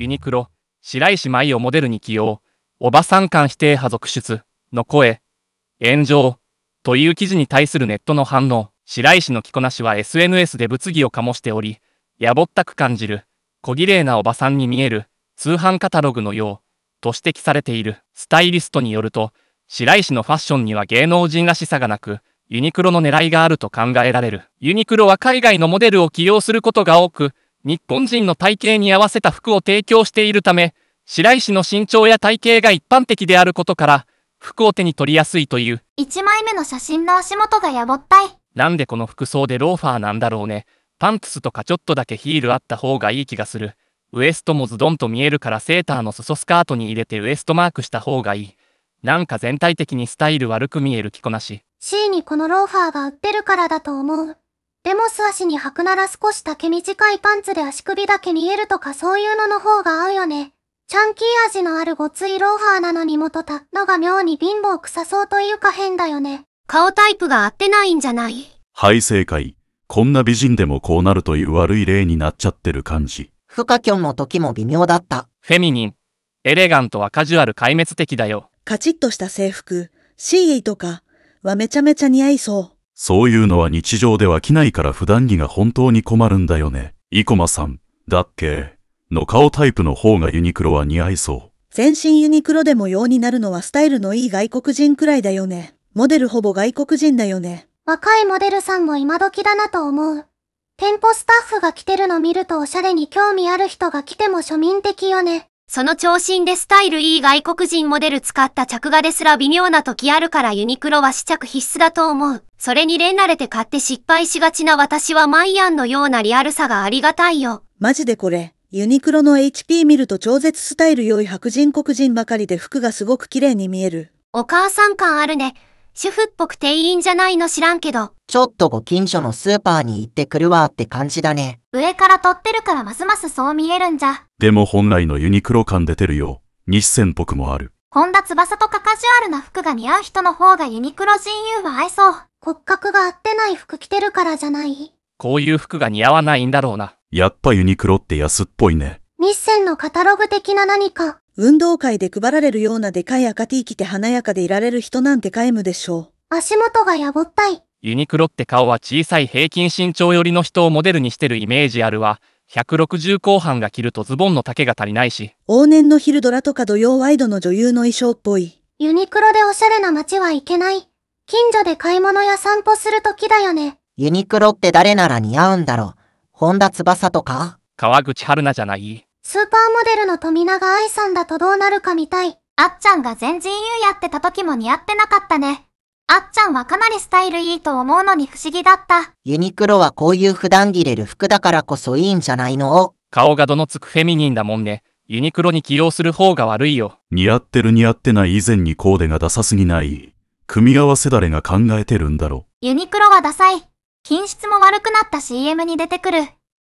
ユニクロ、白石舞をモデルに起用、おばさん感否定派続出、の声、炎上、という記事に対するネットの反応、白石の着こなしは SNS で物議を醸しており、やぼったく感じる、小綺麗なおばさんに見える、通販カタログのよう、と指摘されている。スタイリストによると、白石のファッションには芸能人らしさがなく、ユニクロの狙いがあると考えられる。ユニクロは海外のモデルを起用することが多く、日本人の体型に合わせた服を提供しているため、白石の身長や体型が一般的であることから、服を手に取りやすいという。1枚目の写真の足元がやぼったい。なんでこの服装でローファーなんだろうね。パンプスとかちょっとだけヒールあった方がいい気がする。ウエストもズドンと見えるからセーターの裾スカートに入れてウエストマークした方がいい。なんか全体的にスタイル悪く見える着こなし。C にこのローファーが売ってるからだと思う。でも素足に履くなら少し丈短いパンツで足首だけ見えるとかそういうのの方が合うよね。チャンキー味のあるごついローハーなのにもとたのが妙に貧乏臭そうというか変だよね。顔タイプが合ってないんじゃないはい正解。こんな美人でもこうなるという悪い例になっちゃってる感じ。不可キョンの時も微妙だった。フェミニン。エレガントはカジュアル壊滅的だよ。カチッとした制服、シーイとかはめちゃめちゃ似合いそう。そういうのは日常では着ないから普段着が本当に困るんだよね。生駒さん、だっけの顔タイプの方がユニクロは似合いそう。全身ユニクロでも用になるのはスタイルのいい外国人くらいだよね。モデルほぼ外国人だよね。若いモデルさんも今時だなと思う。店舗スタッフが着てるの見るとおしゃれに興味ある人が来ても庶民的よね。その長身でスタイルいい外国人モデル使った着画ですら微妙な時あるからユニクロは試着必須だと思う。それに連ナれて買って失敗しがちな私はマイアンのようなリアルさがありがたいよ。マジでこれ、ユニクロの HP 見ると超絶スタイル良い白人黒人ばかりで服がすごく綺麗に見える。お母さん感あるね。主婦っぽくていいんじゃないの知らんけど。ちょっとご近所のスーパーに行ってくるわって感じだね。上から撮ってるからますますそう見えるんじゃ。でも本来のユニクロ感出てるよ。日線っぽくもある。本田翼とかカジュアルな服が似合う人の方がユニクロ人友は合いそう。骨格が合ってない服着てるからじゃないこういう服が似合わないんだろうな。やっぱユニクロって安っぽいね。日線のカタログ的な何か。運動会で配られるようなでかい赤 T 着て華やかでいられる人なんて皆無でしょう。足元がやぼったい。ユニクロって顔は小さい平均身長寄りの人をモデルにしてるイメージあるわ。160後半が着るとズボンの丈が足りないし。往年の昼ドラとか土曜ワイドの女優の衣装っぽい。ユニクロでおしゃれな街はいけない。近所で買い物や散歩する時だよね。ユニクロって誰なら似合うんだろう。本田翼とか川口春奈じゃないスーパーモデルの富永愛さんだとどうなるかみたい。あっちゃんが全人優やってた時も似合ってなかったね。あっちゃんはかなりスタイルいいと思うのに不思議だった。ユニクロはこういう普段着れる服だからこそいいんじゃないの顔がどのつくフェミニンだもんね。ユニクロに起用する方が悪いよ。似合ってる似合ってない以前にコーデがダサすぎない。組み合わせ誰が考えてるんだろう。ユニクロはダサい。品質も悪くなった CM に出てくる。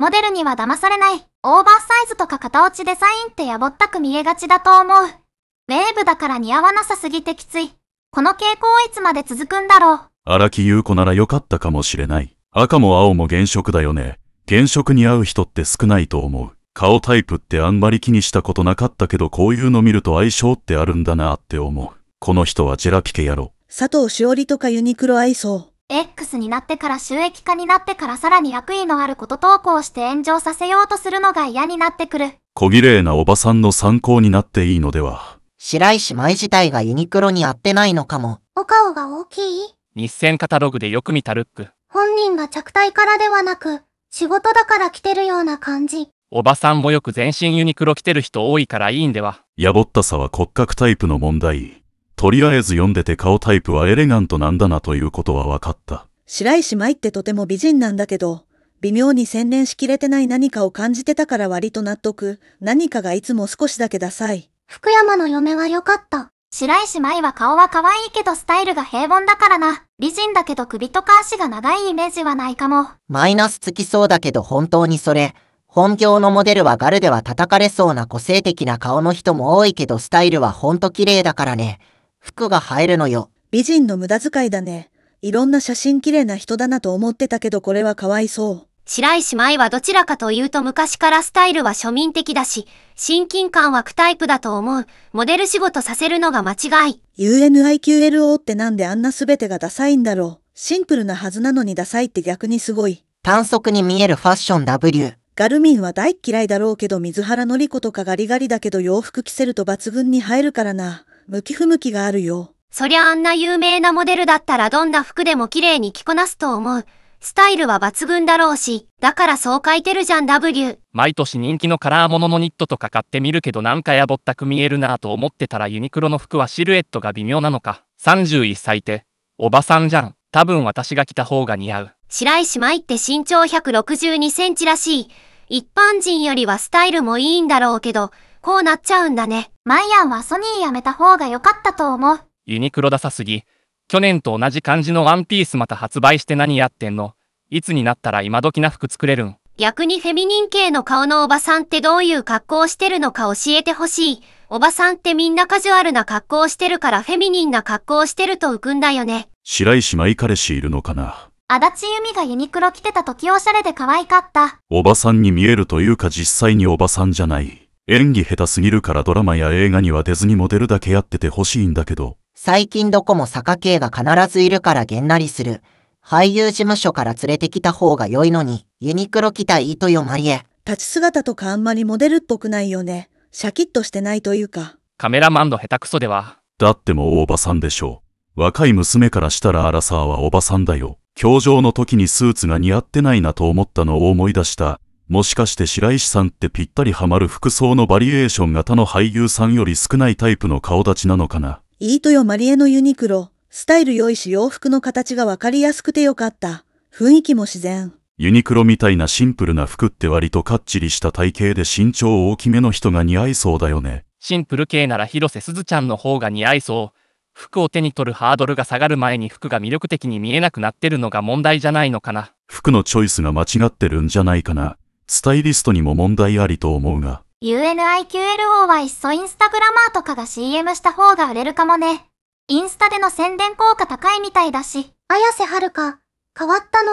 モデルには騙されない。オーバーサイズとか型落ちデザインってやぼったく見えがちだと思う。ウェーブだから似合わなさすぎてきつい。この傾向いつまで続くんだろう。荒木優子なら良かったかもしれない。赤も青も原色だよね。原色に合う人って少ないと思う。顔タイプってあんまり気にしたことなかったけどこういうの見ると相性ってあるんだなって思う。この人はジェラピケやろ。佐藤しおりとかユニクロ愛想。X になってから収益化になってからさらに悪意のあること投稿して炎上させようとするのが嫌になってくる。小綺麗なおばさんの参考になっていいのでは。白石舞自体がユニクロに合ってないのかも。お顔が大きい日戦カタログでよく見たルック。本人が着体からではなく、仕事だから来てるような感じ。おばさんもよく全身ユニクロ着てる人多いからいいんでは。やぼったさは骨格タイプの問題。とりあえず読んでて顔タイプはエレガントなんだなということは分かった。白石舞ってとても美人なんだけど、微妙に洗練しきれてない何かを感じてたから割と納得。何かがいつも少しだけダサい。福山の嫁は良かった。白石舞は顔は可愛いけどスタイルが平凡だからな。美人だけど首とか足が長いイメージはないかも。マイナスつきそうだけど本当にそれ。本業のモデルはガルでは叩かれそうな個性的な顔の人も多いけどスタイルはほんと綺麗だからね。服が入るのよ。美人の無駄遣いだね。いろんな写真綺麗な人だなと思ってたけどこれはかわいそう。白石舞はどちらかというと昔からスタイルは庶民的だし、親近感湧くタイプだと思う。モデル仕事させるのが間違い。UNIQLO ってなんであんな全てがダサいんだろう。シンプルなはずなのにダサいって逆にすごい。短足に見えるファッション W。ガルミンは大嫌いだろうけど水原のり子とかガリガリだけど洋服着せると抜群に映えるからな。向き不向きがあるよ。そりゃあんな有名なモデルだったらどんな服でも綺麗に着こなすと思う。スタイルは抜群だろうし、だからそう書いてるじゃん W。毎年人気のカラーもののニットとか買ってみるけどなんかやぼったく見えるなぁと思ってたらユニクロの服はシルエットが微妙なのか。31歳って、おばさんじゃん。多分私が着た方が似合う。白石舞って身長162センチらしい。一般人よりはスタイルもいいんだろうけど、こうなっちゃうんだね。マイアンはソニーやめた方が良かったと思う。ユニクロダサすぎ。去年と同じ感じのワンピースまた発売して何やってんのいつになったら今時な服作れるん逆にフェミニン系の顔のおばさんってどういう格好をしてるのか教えてほしい。おばさんってみんなカジュアルな格好をしてるからフェミニンな格好をしてると浮くんだよね。白石舞彼氏いるのかな足立由美がユニクロ着てた時おしゃれで可愛かった。おばさんに見えるというか実際におばさんじゃない。演技下手すぎるからドラマや映画には出ずにモデルだけやっててほしいんだけど。最近どこも坂系が必ずいるからげんなりする。俳優事務所から連れてきた方が良いのに、ユニクロ着たいとよまりえ。立ち姿とかあんまりモデルっぽくないよね。シャキッとしてないというか。カメラマンの下手くそでは。だってもうおばさんでしょう。若い娘からしたらアラサーはおばさんだよ。教場の時にスーツが似合ってないなと思ったのを思い出した。もしかして白石さんってぴったりハマる服装のバリエーション型の俳優さんより少ないタイプの顔立ちなのかないいとよマリエのユニクロ。スタイル良いし洋服の形がわかりやすくてよかった。雰囲気も自然。ユニクロみたいなシンプルな服って割とかっちりした体型で身長大きめの人が似合いそうだよね。シンプル系なら広瀬すずちゃんの方が似合いそう。服を手に取るハードルが下がる前に服が魅力的に見えなくなってるのが問題じゃないのかな。服のチョイスが間違ってるんじゃないかな。スタイリストにも問題ありと思うが。UNIQLO はいっそインスタグラマーとかが CM した方が売れるかもね。インスタでの宣伝効果高いみたいだし。綾瀬はるか、変わったの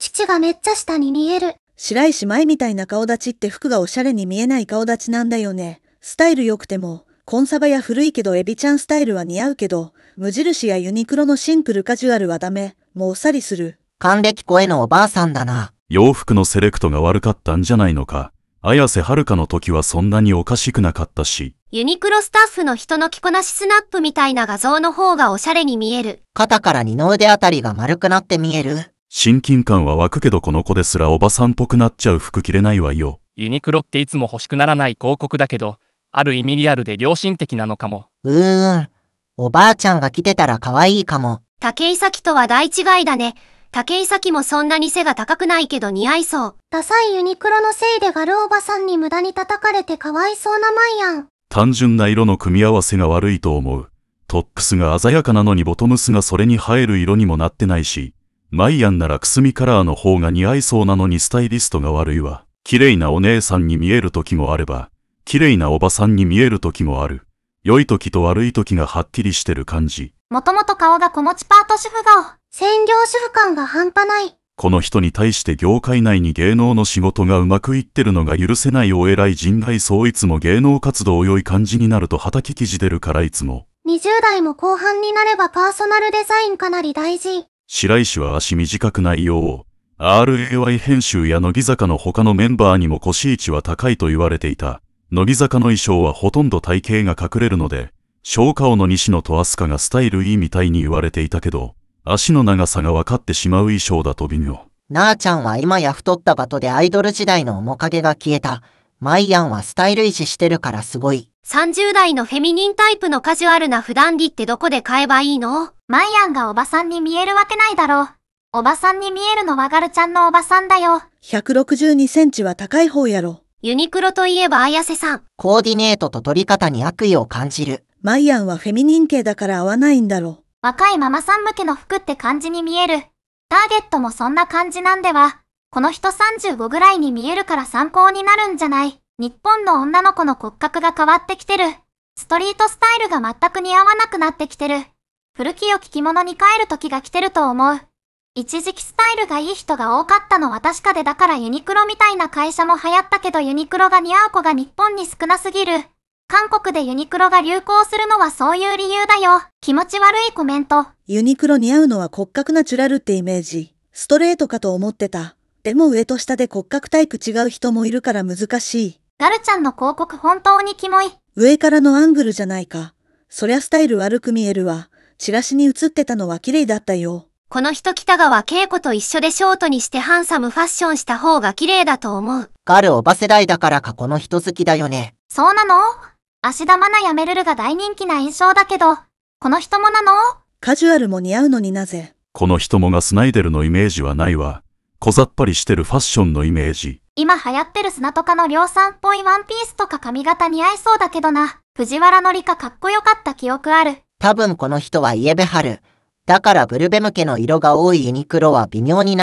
父がめっちゃ下に見える。白石舞みたいな顔立ちって服がおしゃれに見えない顔立ちなんだよね。スタイル良くても、コンサバや古いけどエビちゃんスタイルは似合うけど、無印やユニクロのシンプルカジュアルはダメ。もうっさりする。還暦声えのおばあさんだな。洋服のセレクトが悪かったんじゃないのか。綾瀬はるかの時はそんなにおかしくなかったし。ユニクロスタッフの人の着こなしスナップみたいな画像の方がおしゃれに見える。肩から二の腕あたりが丸くなって見える。親近感は湧くけどこの子ですらおばさんっぽくなっちゃう服着れないわよ。ユニクロっていつも欲しくならない広告だけど、ある意味リアルで良心的なのかも。うーん。おばあちゃんが着てたら可愛いかも。竹井咲とは大違いだね。竹井咲もそんなに背が高くないけど似合いそう。ダサいユニクロのせいでガルおばさんに無駄に叩かれてかわいそうなマイアン。単純な色の組み合わせが悪いと思う。トップスが鮮やかなのにボトムスがそれに映える色にもなってないし、マイアンならくすみカラーの方が似合いそうなのにスタイリストが悪いわ。綺麗なお姉さんに見える時もあれば、綺麗なおばさんに見える時もある。良い時と悪い時がはっきりしてる感じ。もともと顔が子持ちパート主婦顔。専業主婦感が半端ない。この人に対して業界内に芸能の仕事がうまくいってるのが許せないお偉い人外そういつも芸能活動良い感じになると畑記事出るからいつも。20代も後半になればパーソナルデザインかなり大事。白石は足短くないよう、RAY 編集や乃木坂の他のメンバーにも腰位置は高いと言われていた。乃木坂の衣装はほとんど体型が隠れるので、小顔の西野と飛鳥がスタイルいいみたいに言われていたけど、足の長さが分かってしまう衣装だと微妙。なあちゃんは今や太ったバトでアイドル時代の面影が消えた。マイアンはスタイル維持してるからすごい。30代のフェミニンタイプのカジュアルな普段着ってどこで買えばいいのマイアンがおばさんに見えるわけないだろう。おばさんに見えるのはガルちゃんのおばさんだよ。162センチは高い方やろ。ユニクロといえば綾瀬さん。コーディネートと取り方に悪意を感じる。マイアンはフェミニン系だから合わないんだろ。若いママさん向けの服って感じに見える。ターゲットもそんな感じなんでは、この人35ぐらいに見えるから参考になるんじゃない。日本の女の子の骨格が変わってきてる。ストリートスタイルが全く似合わなくなってきてる。古き良き着物に帰る時が来てると思う。一時期スタイルがいい人が多かったのは確かでだからユニクロみたいな会社も流行ったけどユニクロが似合う子が日本に少なすぎる。韓国でユニクロが流行するのはそういう理由だよ。気持ち悪いコメント。ユニクロ似合うのは骨格ナチュラルってイメージ。ストレートかと思ってた。でも上と下で骨格タイプ違う人もいるから難しい。ガルちゃんの広告本当にキモい。上からのアングルじゃないか。そりゃスタイル悪く見えるわ。チラシに映ってたのは綺麗だったよ。この人北川景子と一緒でショートにしてハンサムファッションした方が綺麗だと思う。ガルおば世代だからかこの人好きだよね。そうなの芦田愛菜やめるるが大人気な印象だけど、この人もなのカジュアルも似合うのになぜこの人もがスナイデルのイメージはないわ。小ざっぱりしてるファッションのイメージ。今流行ってる砂とかの量産っぽいワンピースとか髪型似合いそうだけどな。藤原紀香かっこよかった記憶ある。多分この人はイエベハル。だからブルベ向けの色が多いユニクロは微妙にな